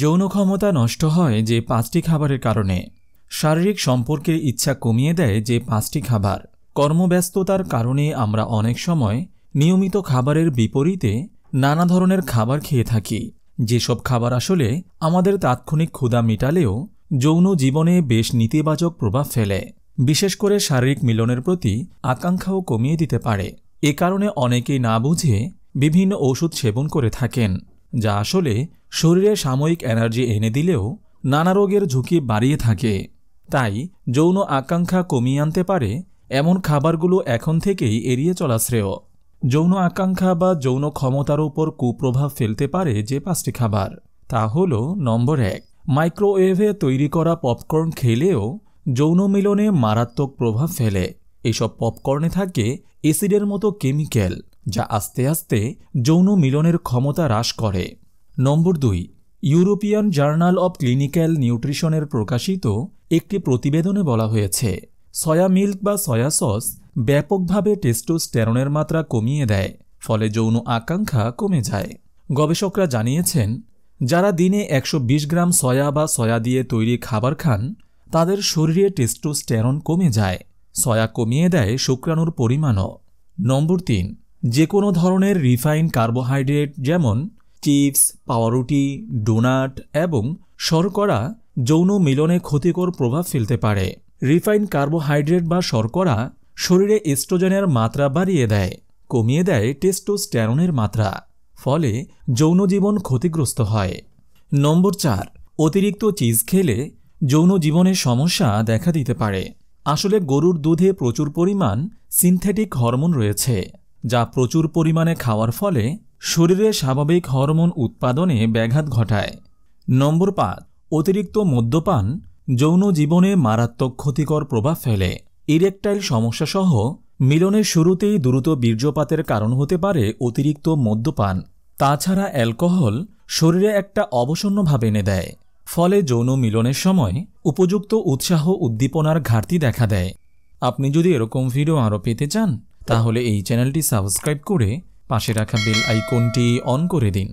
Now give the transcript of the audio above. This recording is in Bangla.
যৌন ক্ষমতা নষ্ট হয় যে পাঁচটি খাবারের কারণে শারীরিক সম্পর্কের ইচ্ছা কমিয়ে দেয় যে পাঁচটি খাবার কর্মব্যস্ততার কারণে আমরা অনেক সময় নিয়মিত খাবারের বিপরীতে নানা ধরনের খাবার খেয়ে থাকি যেসব খাবার আসলে আমাদের তাৎক্ষণিক ক্ষুধা মিটালেও যৌন জীবনে বেশ নেতিবাচক প্রভাব ফেলে বিশেষ করে শারীরিক মিলনের প্রতি আকাঙ্ক্ষাও কমিয়ে দিতে পারে এ কারণে অনেকেই না বুঝে বিভিন্ন ওষুধ সেবন করে থাকেন যা আসলে শরীরে সাময়িক এনার্জি এনে দিলেও নানা রোগের ঝুঁকি বাড়িয়ে থাকে তাই যৌন আকাঙ্ক্ষা কমিয়ে আনতে পারে এমন খাবারগুলো এখন থেকেই এড়িয়ে চলা শ্রেয় যৌন আকাঙ্ক্ষা বা যৌন ক্ষমতার উপর কুপ্রভাব ফেলতে পারে যে পাঁচটি খাবার তা হল নম্বর এক মাইক্রোওয়েভে তৈরি করা পপকর্ন খেলেও যৌন মিলনে মারাত্মক প্রভাব ফেলে এসব পপকর্নে থাকে এসিডের মতো কেমিক্যাল যা আস্তে আস্তে যৌন মিলনের ক্ষমতা হ্রাস করে নম্বর দুই ইউরোপিয়ান জার্নাল অব ক্লিনিক্যাল নিউট্রিশনের প্রকাশিত একটি প্রতিবেদনে বলা হয়েছে সয়া মিল্ক বা সয়া সস ব্যাপকভাবে টেস্টোস্টেরনের মাত্রা কমিয়ে দেয় ফলে যৌন আকাঙ্ক্ষা কমে যায় গবেষকরা জানিয়েছেন যারা দিনে একশো গ্রাম সয়া বা সয়া দিয়ে তৈরি খাবার খান তাদের শরীরে টেস্টোস্টেরন কমে যায় সয়া কমিয়ে দেয় শুক্রাণুর পরিমাণও নম্বর তিন যে কোনো ধরনের রিফাইন কার্বোহাইড্রেট যেমন চিপস পাওয়ারুটি ডোনাট এবং শর্করা যৌন মিলনে ক্ষতিকর প্রভাব ফেলতে পারে রিফাইন কার্বোহাইড্রেট বা শর্করা শরীরে এস্ট্রোজেনের মাত্রা বাড়িয়ে দেয় কমিয়ে দেয় টেস্টোস্ট্যারনের মাত্রা ফলে যৌন জীবন ক্ষতিগ্রস্ত হয় নম্বর চার অতিরিক্ত চিজ খেলে যৌন জীবনে সমস্যা দেখা দিতে পারে আসলে গরুর দুধে প্রচুর পরিমাণ সিনথেটিক হরমোন রয়েছে যা প্রচুর পরিমাণে খাওয়ার ফলে শরীরে স্বাভাবিক হরমোন উৎপাদনে ব্যাঘাত ঘটায় নম্বর পাঁচ অতিরিক্ত মদ্যপান যৌন জীবনে মারাত্মক ক্ষতিকর প্রভাব ফেলে ইরেকটাইল সমস্যাসহ মিলনের শুরুতেই দ্রুত বীর্যপাতের কারণ হতে পারে অতিরিক্ত মদ্যপান তাছাড়া অ্যালকোহল শরীরে একটা অবসন্নভাবে এনে দেয় ফলে যৌন মিলনের সময় উপযুক্ত উৎসাহ উদ্দীপনার ঘাটতি দেখা দেয় আপনি যদি এরকম ভিডিও আরও পেতে চান তাহলে এই চ্যানেলটি সাবস্ক্রাইব করে পাশে রাখা বেল আইকনটি অন করে দিন